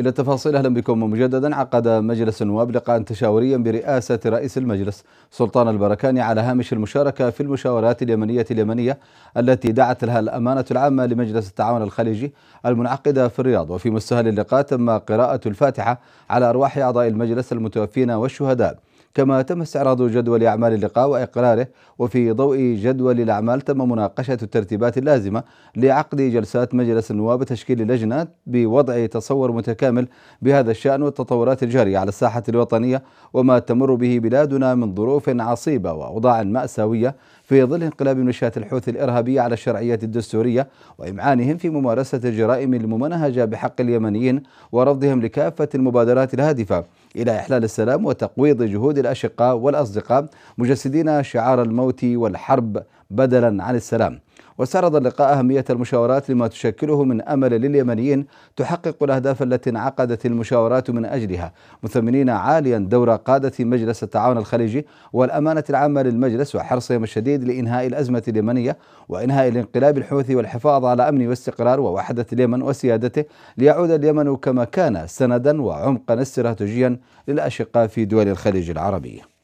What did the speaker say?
إلى التفاصيل أهلا بكم مجددا عقد مجلس النواب لقاء تشاوريا برئاسة رئيس المجلس سلطان البركاني على هامش المشاركة في المشاورات اليمنية اليمنية التي دعت لها الأمانة العامة لمجلس التعاون الخليجي المنعقدة في الرياض وفي مستهل اللقاء تم قراءة الفاتحة على أرواح أعضاء المجلس المتوفين والشهداء كما تم استعراض جدول أعمال اللقاء وإقراره وفي ضوء جدول الأعمال تم مناقشة الترتيبات اللازمة لعقد جلسات مجلس النواب وتشكيل لجنة بوضع تصور متكامل بهذا الشأن والتطورات الجارية على الساحة الوطنية وما تمر به بلادنا من ظروف عصيبة وأوضاع مأساوية في ظل انقلاب منشات الحوثي الإرهابية على الشرعية الدستورية وإمعانهم في ممارسة الجرائم الممنهجة بحق اليمنيين ورفضهم لكافة المبادرات الهادفة إلى إحلال السلام وتقويض جهود الأشقاء والأصدقاء مجسدين شعار الموت والحرب بدلا عن السلام واستعرض اللقاء أهمية المشاورات لما تشكله من أمل لليمنيين تحقق الأهداف التي انعقدت المشاورات من أجلها مثمنين عاليا دور قادة مجلس التعاون الخليجي والأمانة العامة للمجلس وحرصهم الشديد لإنهاء الأزمة اليمنية وإنهاء الانقلاب الحوثي والحفاظ على أمن واستقرار ووحدة اليمن وسيادته ليعود اليمن كما كان سندا وعمقا استراتيجيا للأشقاء في دول الخليج العربيه